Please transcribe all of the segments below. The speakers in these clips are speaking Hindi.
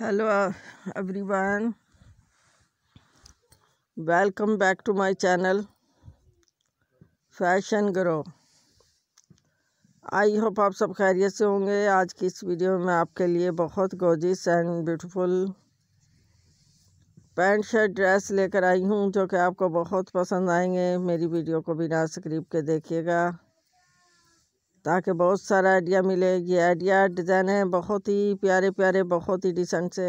hello uh, everyone welcome back to my channel Fashion Grow I hope आप सब खैरियत से होंगे आज की इस वीडियो में आपके लिए बहुत gorgeous and beautiful pant shirt dress लेकर आई हूँ जो कि आपको बहुत पसंद आएंगे मेरी वीडियो को बिना स्क्रिप के देखिएगा ताकि बहुत सारा आइडिया मिले ये आइडिया डिज़ाइन है बहुत ही प्यारे प्यारे बहुत ही डिसेंट से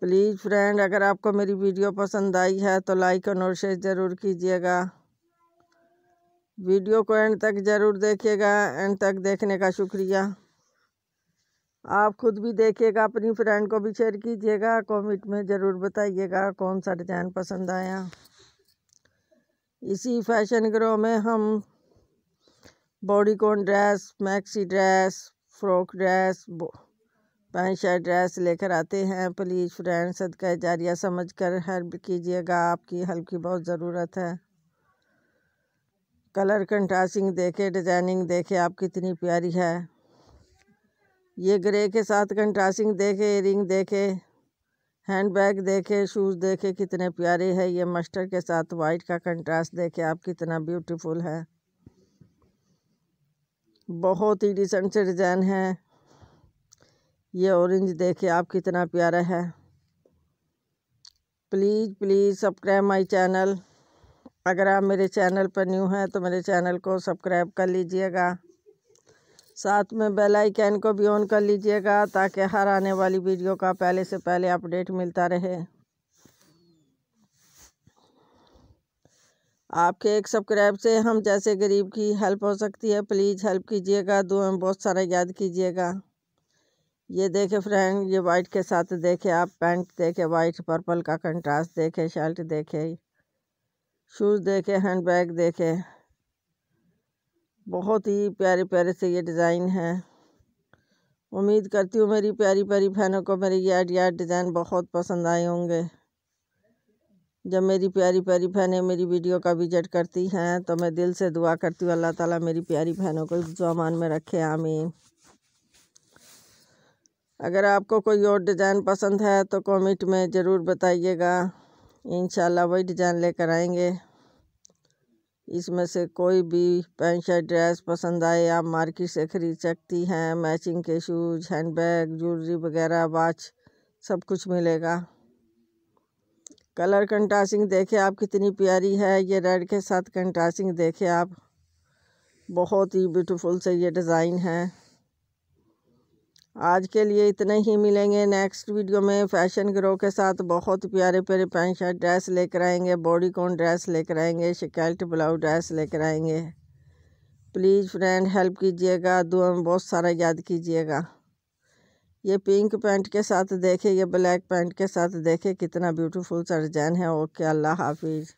प्लीज़ फ्रेंड अगर आपको मेरी वीडियो पसंद आई है तो लाइक और शेयर ज़रूर कीजिएगा वीडियो को एंड तक ज़रूर देखिएगा एंड तक देखने का शुक्रिया आप खुद भी देखिएगा अपनी फ्रेंड को भी शेयर कीजिएगा कमेंट में ज़रूर बताइएगा कौन सा डिज़ाइन पसंद आया इसी फैशन ग्रो में हम bodycon dress maxi dress frock dress pant shirt dress लेकर आते हैं प्लीज़ फ्रेंड सदका जारिया समझ कर हेल्प कीजिएगा आपकी हेल्प की बहुत ज़रूरत है कलर कंट्रास्टिंग देखे डिज़ाइनिंग देखे आप कितनी प्यारी है ये ग्रे के साथ कंट्रास्टिंग देखे इयरिंग देखे हैंड बैग देखे शूज़ देखे कितने प्यारे हैं ये मस्टर के साथ वाइट का कंट्रास्ट देखे आप कितना ब्यूटीफुल है बहुत ही डिसेंट से डिज़ाइन है ये ऑरेंज देखे आप कितना प्यारा है please please subscribe my channel अगर आप मेरे चैनल पर न्यू हैं तो मेरे चैनल को सब्सक्राइब कर लीजिएगा साथ में बेल आइकन को भी ऑन कर लीजिएगा ताकि हर आने वाली वीडियो का पहले से पहले अपडेट मिलता रहे आपके एक सब्सक्राइब से हम जैसे गरीब की हेल्प हो सकती है प्लीज़ हेल्प कीजिएगा दो में बहुत सारा याद कीजिएगा ये देखे फ्रेंड ये वाइट के साथ देखे आप पैंट देखे वाइट पर्पल का कंट्रास्ट देखे शर्ट देखे शूज़ देखे हैंड बैग देखे बहुत ही प्यारे प्यारे से ये डिज़ाइन है उम्मीद करती हूँ मेरी प्यारी प्यारी बहनों को मेरे ये आइडिया डिज़ाइन बहुत पसंद आए होंगे जब मेरी प्यारी प्यारी बहनें मेरी वीडियो का विजिट करती हैं तो मैं दिल से दुआ करती हूँ अल्लाह ताला मेरी प्यारी बहनों को जमान में रखे आमीन अगर आपको कोई और डिज़ाइन पसंद है तो कमेंट में ज़रूर बताइएगा इन वही डिज़ाइन लेकर आएंगे इसमें से कोई भी पैंट शर्ट ड्रेस पसंद आए आप मार्केट से ख़रीद सकती हैं मैचिंग के शूज़ हैंड बैग ज्वेलरी वगैरह वाच सब कुछ मिलेगा कलर कंट्रास्टिंग देखे आप कितनी प्यारी है ये रेड के साथ कंट्रास्टिंग देखे आप बहुत ही ब्यूटीफुल से ये डिज़ाइन है आज के लिए इतने ही मिलेंगे नेक्स्ट वीडियो में फैशन ग्रो के साथ बहुत प्यारे प्यारे पैंट शर्ट ड्रेस लेकर आएंगे बॉडी कॉन ड्रेस लेकर आएंगे शिकायत ब्लाउज ड्रेस लेकर आएंगे प्लीज़ फ्रेंड हेल्प कीजिएगा दुआ में बहुत सारा याद कीजिएगा ये पिंक पैंट के साथ देखे ये ब्लैक पैंट के साथ देखे कितना ब्यूटीफुल सा डिजाइन है ओके अल्लाह हाफिज